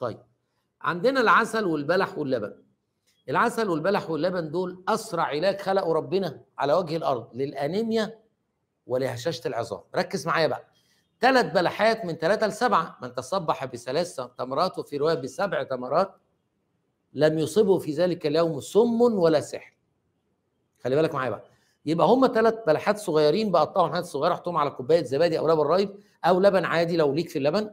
طيب عندنا العسل والبلح واللبن العسل والبلح واللبن دول اسرع علاج خلقه ربنا على وجه الارض للانيميا ولهشاشه العظام ركز معايا بقى ثلاث بلحات من ثلاثة لسبعة من تصبح بثلاث تمرات وفي رواية بسبع تمرات لم يصبه في ذلك اليوم سم ولا سحر خلي بالك معايا بقى يبقى هم ثلاث بلحات صغيرين بقطعهم حتت صغيره احطهم على كوبايه زبادي او لبن رايب او لبن عادي لو ليك في اللبن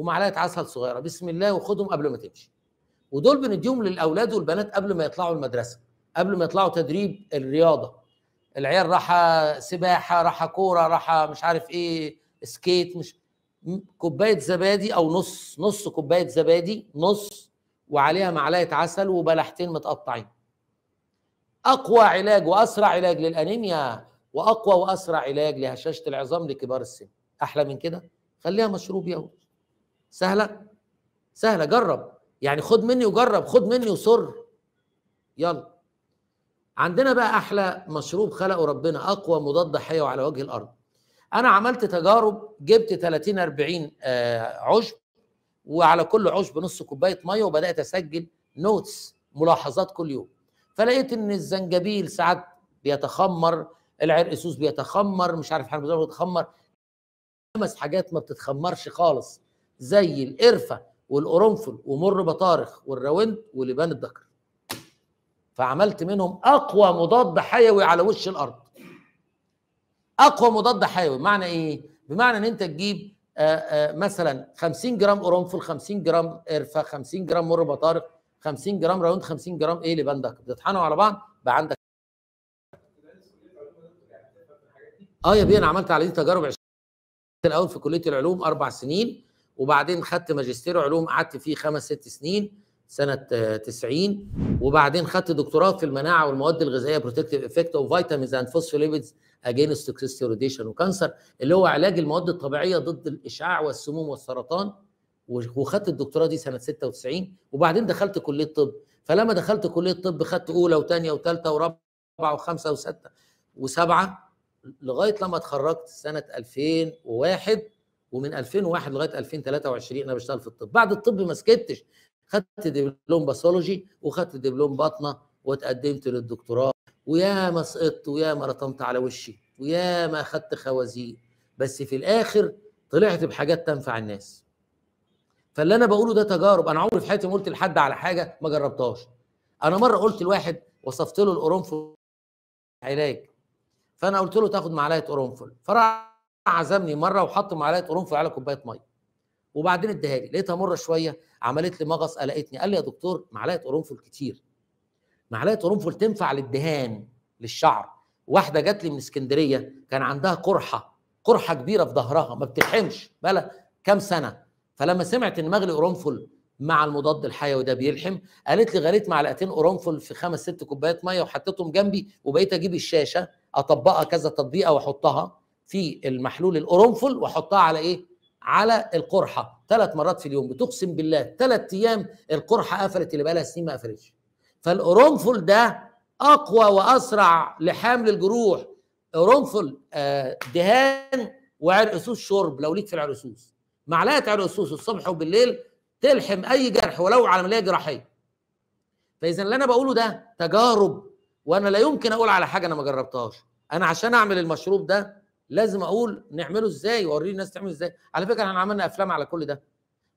ومعلقه عسل صغيره بسم الله وخدهم قبل ما تمشي ودول بنديهم للاولاد والبنات قبل ما يطلعوا المدرسه قبل ما يطلعوا تدريب الرياضه العيال راحه سباحه راحه كوره راحه مش عارف ايه سكيت مش كوبايه زبادي او نص نص كوبايه زبادي نص وعليها معلقه عسل وبلحتين متقطعين اقوى علاج واسرع علاج للانيميا واقوى واسرع علاج لهشاشه العظام لكبار السن احلى من كده خليها مشروب يومي سهله سهله جرب يعني خد مني وجرب خد مني وصر يلا عندنا بقى احلى مشروب خلقه ربنا اقوى مضاد حيوي على وجه الارض انا عملت تجارب جبت 30 40 آه، عشب وعلى كل عشب نص كوبايه ميه وبدات اسجل نوتس ملاحظات كل يوم فلقيت ان الزنجبيل ساعات بيتخمر العرقسوس بيتخمر مش عارف حاجه بيتخمر خمس حاجات ما بتتخمرش خالص زي القرفه والقرنفل ومر بطارخ والراوند ولبان الدكر فعملت منهم اقوى مضاد حيوي على وش الارض اقوى مضاد حيوي معنى ايه بمعنى ان انت تجيب آآ آه، آآ آه، مثلا 50 جرام قرنفل 50 جرام قرفه 50 جرام مر بطارخ 50 جرام راوند 50 جرام ايه لبان دكر تطحنهم على بعض بقى عندك اه يا بيه انا عملت على دي تجارب 20 الاول في كليه العلوم اربع سنين وبعدين خدت ماجستير علوم قعدت فيه خمس ست سنين سنه 90 آه، وبعدين خدت دكتوراه في المناعه والمواد الغذائيه بروتكتيف افكت اوف فيتامينز اند فوسفوليبيدز اجينست روديشن وكانسر اللي هو علاج المواد الطبيعيه ضد الاشعاع والسموم والسرطان وخدت الدكتوراه دي سنه 96 وبعدين دخلت كليه طب فلما دخلت كليه طب خدت اولى وثانيه وثالثه ورابعه وخمسه وسته وسبعه لغايه لما اتخرجت سنه 2001 ومن 2001 لغايه 2023 انا بشتغل في الطب بعد الطب ما سكتش خدت دبلوم باثولوجي وخدت دبلوم بطنه واتقدمت للدكتوراه ويا ما سقطت ويا ما رطمت على وشي ويا ما اخدت خوازيق بس في الاخر طلعت بحاجات تنفع الناس فاللي انا بقوله ده تجارب انا عمري في حياتي ما قلت لحد على حاجه ما جربتهاش انا مره قلت لواحد وصفت له القرنفل علاج فانا قلت له تاخد معلقه قرنفل فراح عزمني مره وحط معلقه قرنفل على كوبايه ميه وبعدين اداها لي لقيتها مره شويه عملت لي مغص قلقتني قال لي يا دكتور معلقه قرنفل كتير معلقه قرنفل تنفع للدهان للشعر واحده جات لي من اسكندريه كان عندها قرحه قرحه كبيره في ظهرها ما بتلحمش بلا كام سنه فلما سمعت ان مغلي قرنفل مع المضاد الحيوي ده بيلحم قالت لي غليت معلقتين قرنفل في خمس ست كوبايات ميه وحطيتهم جنبي وبقيت اجيب الشاشه اطبقها كذا تطبيقه واحطها في المحلول القرنفل واحطها على ايه على القرحه ثلاث مرات في اليوم بتقسم بالله ثلاث ايام القرحه قفلت اللي بقى لها سنين ما قفلتش فالقرنفل ده اقوى واسرع لحامل الجروح قرنفل آه، دهان وعرقسوس شرب لو ليك في العرقسوس معلقه عرقسوس الصبح وبالليل تلحم اي جرح ولو على عمليه جراحيه فاذا اللي انا بقوله ده تجارب وانا لا يمكن اقول على حاجه انا ما جربتهاش انا عشان اعمل المشروب ده لازم اقول نعمله ازاي واوري الناس تعمله ازاي على فكره احنا عملنا افلام على كل ده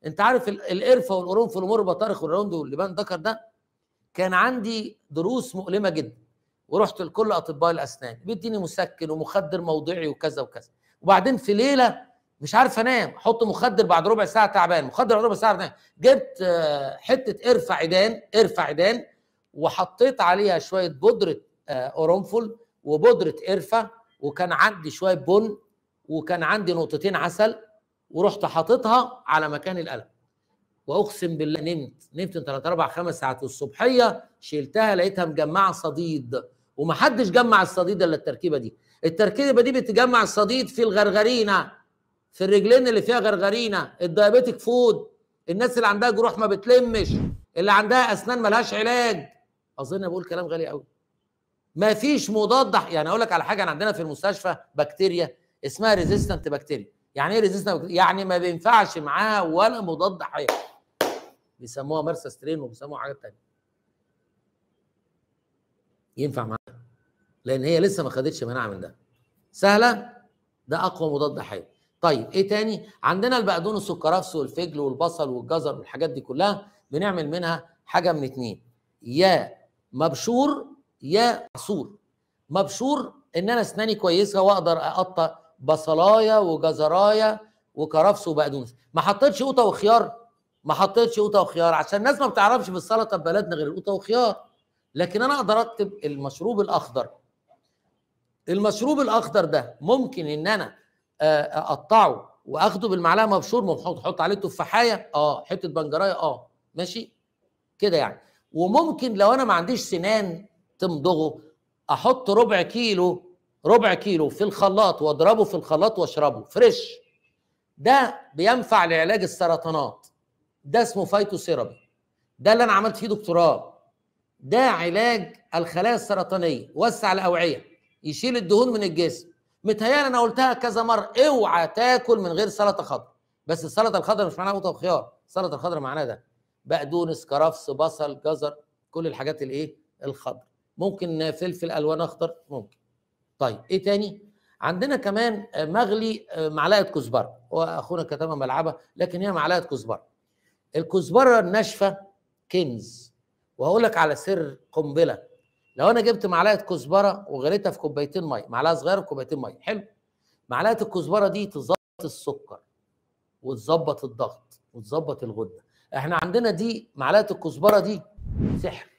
انت عارف القرفه والقرنفل والمربى والروندو اللي واللبان ذكر ده كان عندي دروس مؤلمه جدا ورحت لكل اطباء الاسنان بيديني مسكن ومخدر موضعي وكذا وكذا وبعدين في ليله مش عارف انام احط مخدر بعد ربع ساعه تعبان مخدر بعد ربع ساعه تعبان جبت آه، حته قرفه عيدان قرفه عيدان وحطيت عليها شويه بودره آه، قرنفل وبودره قرفه وكان عندي شويه بن وكان عندي نقطتين عسل ورحت حاططها على مكان القلم واقسم بالله نمت نمت 3 4 5 ساعات والصبحيه شلتها لقيتها مجمعه صديد ومحدش جمع الصديد الا التركيبه دي التركيبه دي بتجمع الصديد في الغرغرينه في الرجلين اللي فيها غرغرينه الدايبيتك فود الناس اللي عندها جروح ما بتلمش اللي عندها اسنان ملهاش علاج اظن بقول كلام غالي قوي ما فيش مضاد يعني اقول لك على حاجه انا عندنا في المستشفى بكتيريا اسمها ريزيستنت بكتيريا يعني ايه ريزيستنت بكتيريا يعني ما بينفعش معاها ولا مضاد حيوي بيسموها مرسى سترين وبيسموها حاجات تانية ينفع معاها لان هي لسه ما خدتش مناعه من ده سهله ده اقوى مضاد حيوي طيب ايه تاني عندنا البقدونس والكرفس والفجل والبصل والجزر والحاجات دي كلها بنعمل منها حاجه من اتنين يا مبشور يا عصور مبشور ان انا اسناني كويسه واقدر اقطع بصلايه وجزرايه وكرفس وبقدونس ما حطيتش قوطه وخيار ما حطيتش قوطه وخيار عشان الناس ما بتعرفش بالسلطه في بلدنا غير القوطه وخيار لكن انا اقدر اكتب المشروب الاخضر المشروب الاخضر ده ممكن ان انا آه، اقطعه واخده بالمعلقه مبشور ممحوط احط عليه تفاحيه اه حته بنجرايه اه ماشي كده يعني وممكن لو انا ما عنديش سنان تمضغه احط ربع كيلو ربع كيلو في الخلاط واضربه في الخلاط واشربه فريش ده بينفع لعلاج السرطانات ده اسمه فايتوثيرابي ده اللي انا عملت فيه دكتوراه ده علاج الخلايا السرطانيه وسع الاوعيه يشيل الدهون من الجسم متهيألي انا قلتها كذا مره اوعى تاكل من غير سلطه خضراء بس السلطه الخضراء مش معناها قوطه وخيار السلطه الخضراء معناها ده بقدونس كرفس بصل جزر كل الحاجات الايه الخضراء ممكن فلفل الوان اخضر ممكن طيب ايه تاني عندنا كمان مغلي آه، معلقه كزبره هو اخونا كتبها ملعبه لكن هي معلقه كزبره الكزبره الناشفه كنز وهقول لك على سر قنبله لو انا جبت معلقه كزبره وغليتها في كوبايتين ميه معلقه صغيره في كوبايتين ميه حلو معلقه الكزبره دي تظبط السكر وتظبط الضغط وتظبط الغده احنا عندنا دي معلقه الكزبره دي سحر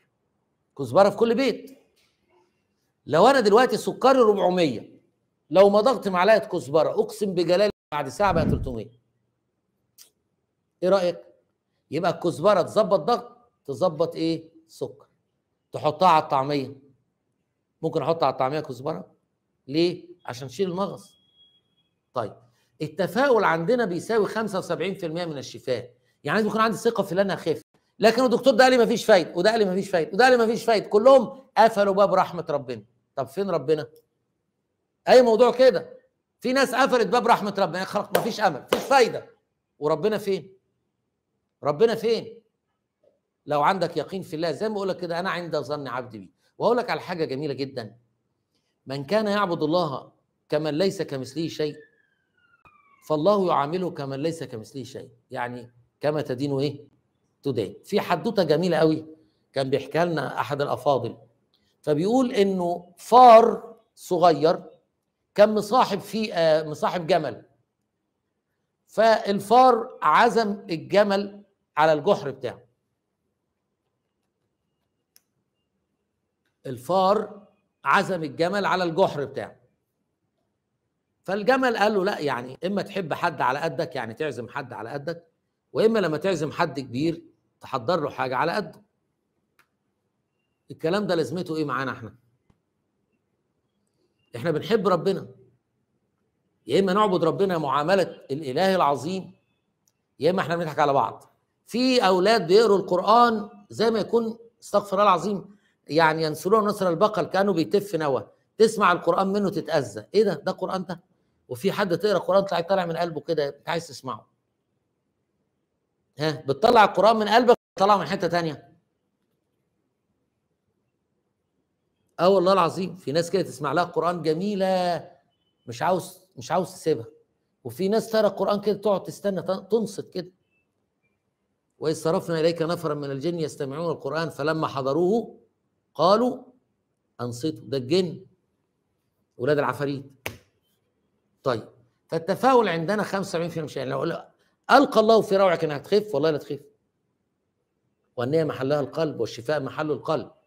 كزبره في كل بيت لو انا دلوقتي سكري 400 لو ما ضغطت معلقه كزبره اقسم بجلال بعد ساعه بقى 300 ايه رايك يبقى الكزبره تظبط ضغط تظبط ايه سكر تحطها على الطعميه ممكن احط على الطعميه كزبره ليه عشان تشيل المغص طيب التفاؤل عندنا بيساوي 75% من الشفاء يعني لازم يكون عندي ثقه في اللي انا اخف لكن الدكتور ده قال لي مفيش فايده وده قال لي مفيش فايده وده قال لي مفيش فايده كلهم قفلوا باب رحمه ربنا طب فين ربنا اي موضوع كده في ناس قفلت باب رحمه ربنا خلاص مفيش امل مفيش فايده وربنا فين ربنا فين لو عندك يقين في الله زي ما بقول لك كده انا عند ظن عبدي بي واقول لك على حاجه جميله جدا من كان يعبد الله كمن ليس كمثله شيء فالله يعامله كمن ليس كمثله شيء يعني كما تدين ايه توداي في حدوته جميله قوي كان بيحكيها لنا احد الافاضل فبيقول انه فار صغير كان مصاحب فيه آه، مصاحب جمل فالفار عزم الجمل على الجحر بتاعه الفار عزم الجمل على الجحر بتاعه فالجمل قال له لا يعني اما تحب حد على قدك يعني تعزم حد على قدك واما لما تعزم حد كبير تحضر له حاجه على قده الكلام ده لازمته ايه معانا احنا احنا بنحب ربنا يا اما نعبد ربنا معامله الاله العظيم يا اما احنا بنضحك على بعض في اولاد بيقروا القران زي ما يكون استغفر الله العظيم يعني ينسلون نصر البقل كانه بيتف نوى تسمع القران منه تتاذى ايه ده ده قران ده وفي حد تقرا قران طلع طالع من قلبه كده انت عايز تسمعه ها بتطلع القران من قلبك بتطلعه من حته تانية اه والله العظيم في ناس كده تسمع لها قران جميله مش عاوز مش عاوز تسيبها وفي ناس ترى القران كده تقعد تستنى تنصت كده واذ صرفنا اليك نفرا من الجن يستمعون القران فلما حضروه قالوا انصتوا ده الجن ولاد العفاريت طيب فالتفاؤل عندنا 75% مش يعني لو القى الله في روعك انها تخف والله لا تخف والنيه محلها القلب والشفاء محل القلب